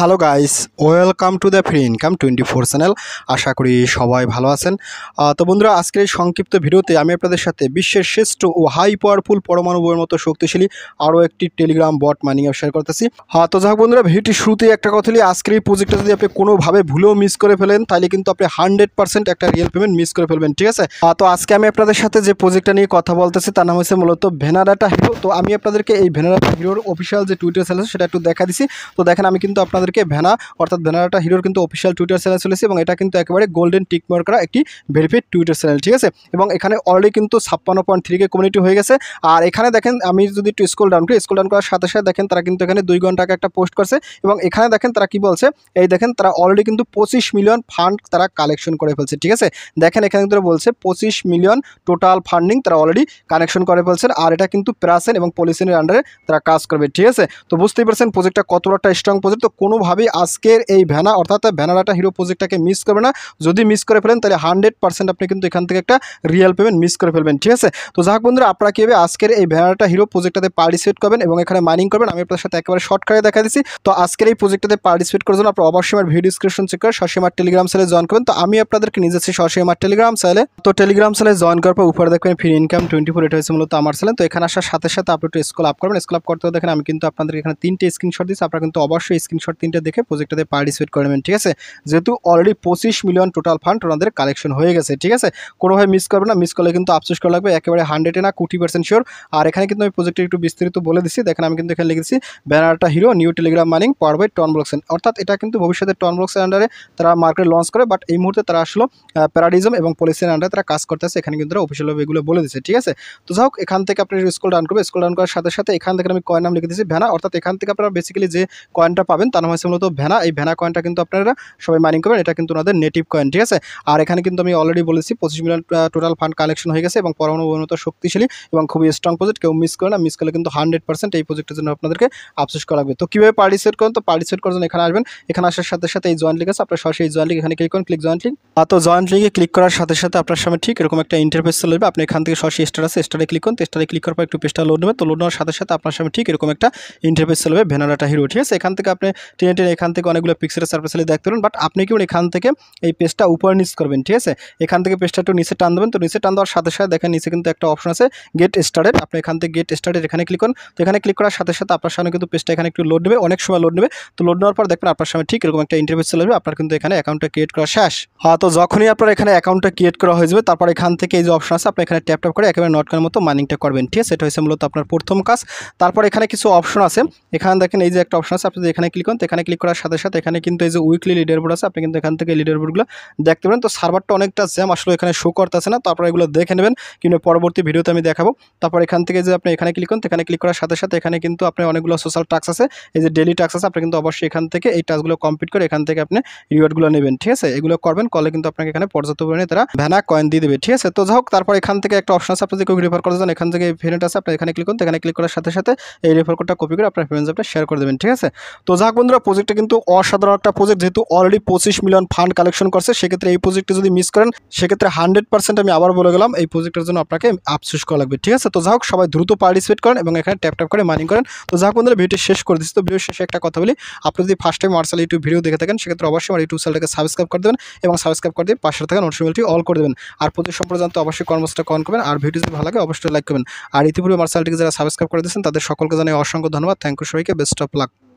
hello guys welcome to the free income twenty four channel আশা করি সবাই ভালো আছেন তো বন্ধুরা আজকের এই সংক্ষিপ্ত ভিডিওতে আমি আপনাদের সাথে বিশ্বের শ্রেষ্ঠ ও হাই পাওয়ারফুল পরমাণু বইয়ের মতো শক্তিশালী আরও একটি টেলিগ্রাম বট মাইনিং শেয়ার করতেছি হ্যাঁ তো যাক বন্ধুরা ভিডিওটি শুরুতে একটা কথা হলি আজকের এই প্রজেক্টটা যদি আপনি কোনোভাবে ভুলেও মিস করে ফেলেন তাহলে কিন্তু আপনি হান্ড্রেড পার্সেন্ট একটা রিয়েল পেমেন্ট মিস করে ফেলবেন ঠিক আছে তো আজকে আমি আপনাদের সাথে যে প্রজেক্টটা নিয়ে কথা বলতেছি তার নাম হচ্ছে মূলত ভেনাডাটা হিরো তো আমি আপনাদেরকে এই ভেনাডাটা হিরোর অফিসিয়াল যে টুইটার চ্যানেল সেটা একটু দেখা দিছি তো দেখেন আমি কিন্তু আপনাদের আপনাদেরকে ভ্যানা অর্থাৎ ভ্যানাটা হিরোর কিন্তু অফিসিয়াল টুইটার চ্যানেল চলেছে এবং এটা কিন্তু একেবারে গোল্ডেন টিক মার্ক করা একটি ভেরিফাইড টুইটার চ্যানেল ঠিক আছে এবং এখানে অলরেডি কিন্তু ছাপ্পান্ন পয়েন্ট থ্রিকে কমিউনিটি হয়ে গেছে আর এখানে দেখেন আমি যদি একটু স্কুল ডাউন করি স্কুল ডাউন করার সাথে সাথে দেখেন তারা কিন্তু এখানে দুই ঘন্টা একটা পোস্ট করছে এবং এখানে দেখেন তারা কি বলছে এই দেখেন তারা অলরেডি কিন্তু পঁচিশ মিলিয়ন ফান্ড তারা কালেকশন করে ফেলছে ঠিক আছে দেখেন এখানে কিন্তু বলছে পঁচিশ মিলিয়ন টোটাল ফান্ডিং তারা অলরেডি কানেকশন করে ফেলছেন আর এটা কিন্তু প্রাসেন এবং পলিসিনের আন্ডারে তারা কাজ করবে ঠিক আছে তো বুঝতেই পারছেন প্রজেক্টটা কতটা স্ট্রং প্রজেক্ট তো কোনো কোনোভাবেই আজকের এই ভ্যানা অর্থাৎ ভ্যানাডাটা হিরো প্রজেক্টটাকে মিস করবে না যদি মিস করে ফেলেন তাহলে হান্ড্রেড পার্সেন্ট আপনি কিন্তু এখান থেকে একটা রিয়েল পেমেন্ট মিস করে ফেলবেন ঠিক আছে তো যাক বন্ধুরা আপনারা কীভাবে আজকের এই ভ্যানাডাটা হিরো প্রজেক্টটাতে পার্টিসিপেট করবেন এবং এখানে মাইনিং করবেন আমি আপনার সাথে একেবারে শর্টকাটে দেখা দিচ্ছি তো আজকের এই প্রজেক্টটাতে পার্টিসিপেট করার জন্য আপনার অবশ্যই আমার ভিডিও ডিসক্রিপশন চেক করে সরাসরি আমার টেলিগ্রাম সেলে জয়েন করবেন তো আমি আপনাদেরকে নিয়ে যাচ্ছি সরাসরি টেলিগ্রাম সেলে তো টেলিগ্রাম সেলে জয়েন করার পর উপরে দেখবেন ফ্রি ইনকাম টোয়েন্টি ফোর এটা হয়েছে মূলত আমার সেলে তো এখানে আসার সাথে সাথে আপনি একটু স্কুল আপ করবেন স্কুল আপ করতে দেখেন আমি কিন্তু আপনাদের এখানে তিনটে স্ক্রিনশট দিচ্ছি আপনারা কিন্তু অবশ্যই স্ক্রিনশট লিঙ্কটা দেখে প্রজেক্টটাতে পার্টিসিপেট করে নেবেন ঠিক আছে যেহেতু অলরেডি পঁচিশ মিলিয়ন টোটাল ফান্ড ওনাদের কালেকশন হয়ে গেছে ঠিক আছে কোনোভাবে মিস করবে না মিস করলে কিন্তু আফসোস করা লাগবে একেবারে হান্ড্রেডে না কোটি পার্সেন্ট শিওর আর এখানে কিন্তু আমি প্রজেক্টে একটু বিস্তারিত বলে দিচ্ছি দেখেন আমি কিন্তু এখানে লিখেছি ব্যানারটা hero new Telegram mining per by ton অর্থাৎ এটা কিন্তু ভবিষ্যতে টন ব্লকসের আন্ডারে তারা মার্কেট লঞ্চ করে বাট এই মুহূর্তে তারা আসলো প্যারাডিজম এবং পলিসির আন্ডারে তারা কাজ করতেছে এখানে কিন্তু তারা অফিসিয়ালভাবে এগুলো বলে দিচ্ছে ঠিক আছে তো যাই হোক এখান থেকে আপনি স্কুল ডান করবে স্কুল ডান করার সাথে সাথে এখান থেকে আমি কয়েন নাম লিখে দিচ্ছি ভ্যানা অর্থাৎ এখান থেকে আপনারা বেসিক্যালি যে কয়েনটা পাবেন তার নাম আছে মূলত ভ্যানা এই ভ্যানা কয়েনটা কিন্তু আপনারা সবাই মাইনিং করবেন এটা কিন্তু ওনাদের নেটিভ কয়েন ঠিক আছে আর এখানে কিন্তু আমি অলরেডি বলেছি পঁচিশ মিলিয়ন টোটাল ফান্ড কালেকশন হয়ে গেছে এবং পরমাণু উন্নত শক্তিশালী এবং খুবই স্ট্রং প্রজেক্ট কেউ মিস করে না মিস করলে কিন্তু হান্ড্রেড পার্সেন্ট এই প্রজেক্টের জন্য আপনাদেরকে আফসোস করা লাগবে তো কীভাবে পার্টিসিপেট করেন তো পার্টিসিপেট করার জন্য এখানে আসবেন এখানে আসার সাথে সাথে এই জয়েন্ট লিঙ্ক আছে আপনার সরাসরি জয়েন্ট লিঙ্ক এখানে ক্লিক করুন ক্লিক জয়েন্ট লিঙ্ক আর তো জয়েন্ট লিঙ্কে ক্লিক করার সাথে সাথে আপনার সামনে ঠিক এরকম একটা ইন্টারফেস চলে যাবে আপনি এখান থেকে সরাসরি স্টার আছে স্টারে ক্লিক করুন স্টারে ক্লিক করার পর একটু পেজটা লোড নেবে তো লোড নেওয়ার সাথে সাথে আপনার সামনে ঠিক এরকম একটা ইন্টারফেস চলে যাবে ভেনাডাটা হিরো ঠিক আছে এখান থেকে আপনি টেনে টেনে এখান থেকে অনেকগুলো পিক্সেলের সার্ফেসালি দেখতে পারেন বাট আপনি কেমন এখান থেকে এই পেজটা উপরে নিচ করবেন ঠিক আছে এখান থেকে পেজটা একটু নিচে টান দেবেন তো নিচে টান দেওয়ার সাথে সাথে দেখেন নিচে কিন্তু একটা অপশন আছে গেট স্টার্টেড আপনি এখান থেকে গেট স্টার্টেড এখানে ক্লিক করুন তো এখানে ক্লিক করার সাথে সাথে আপনার সামনে কিন্তু পেজটা এখানে একটু লোড নেবে অনেক সময় লোড নেবে তো লোড নেওয়ার পর দেখবেন আপনার সামনে ঠিক এরকম একটা ইন্টারভিউ চলে যাবে আপনার কিন্তু এখানে অ্যাকাউন্টটা ক্রিয়েট করা শেষ হ্যাঁ তো যখনই আপনার এখানে অ্যাকাউন্টটা ক্রিয়েট করা হয়ে যাবে তারপর এখান থেকে এই যে অপশন আছে আপনি এখানে ট্যাপ ট্যাপ করে একেবারে নট করার মতো মাইনিংটা করবেন ঠিক আছে এটা হয়েছে মূলত আপনার প্রথম কাজ তারপর এখানে কিছু অপশন আছে এখানে দেখেন এই যে একটা অপশন আছে আপনি এখানে ক্লিক করুন এখানে ক্লিক করার সাথে সাথে এখানে কিন্তু এই যে উইকলি লিডার বোর্ড আছে আপনি কিন্তু এখান থেকে লিডার বোর্ডগুলো দেখতে পারেন তো সার্ভারটা অনেকটা জ্যাম আসলে এখানে শো করতেছে না তারপর এগুলো দেখে নেবেন কিংবা পরবর্তী ভিডিওতে আমি দেখাবো তারপর এখান থেকে যে আপনি এখানে ক্লিক করেন এখানে ক্লিক করার সাথে সাথে এখানে কিন্তু আপনি অনেকগুলো সোশ্যাল টাস্ক আছে এই যে ডেলি টাস্ক আছে আপনি কিন্তু অবশ্যই এখান থেকে এই টাস্কগুলো কমপ্লিট করে এখান থেকে আপনি রিওয়ার্ডগুলো নেবেন ঠিক আছে এগুলো করবেন কলে কিন্তু আপনাকে এখানে পর্যাপ্ত পরিমাণে তারা ভ্যানা কয়েন দিয়ে দেবে ঠিক আছে তো যাই হোক তারপর এখান থেকে একটা অপশন আছে আপনি যদি রেফার করতে চান এখান থেকে ভেনেট আছে আপনি এখানে ক্লিক করুন এখানে ক্লিক করার সাথে সাথে এই রেফার কোডটা কপি করে আপনার ফ্রেন্ডস আপনি শেয়ার করে দেবেন ঠিক আছে তো যাক বন্ধুরা প্রজেক্টটা কিন্তু অসাধারণ একটা প্রজেক্ট যেহেতু অলরেডি পঁচিশ মিলিয়ন ফান্ড কালেকশন করছে সেক্ষেত্রে এই প্রজেক্টটি যদি মিস করেন সেক্ষেত্রে হান্ড্রেড পার্সেন্ট আমি আবার বলে গেলাম এই প্রজেক্টের জন্য আপনাকে আফসুস করা লাগবে ঠিক আছে তো যাই হোক সবাই দ্রুত পার্টিসিপেট করেন এবং এখানে ট্যাপ ট্যাপ করে মাইনিং করেন তো যাই হোক বন্ধুরা ভিডিও শেষ করে দিচ্ছি তো ভিডিও শেষে একটা কথা বলি আপনি যদি first time Marshal YouTube video দেখে থাকেন সেক্ষেত্রে অবশ্যই আমার ইউটিউব চ্যানেলটাকে সাবস্ক্রাইব করে দেবেন এবং সাবস্ক্রাইব করে দিয়ে পাশে থাকা নোটিফিকেশনটি অল করে দেবেন আর প্রতি জানতে অবশ্যই কর্মসূচিটা কন করবেন আর ভিডিও যদি ভালো লাগে অবশ্যই লাইক করবেন আর ইতিপূর্বে মার্শালটিকে যারা সাবস্ক্রাইব করে দিয়েছেন তাদের সকলকে জানাই অসংখ্য ধন্যবাদ থ্যাংক ইউ সবাইকে বেস্ট অফ লাক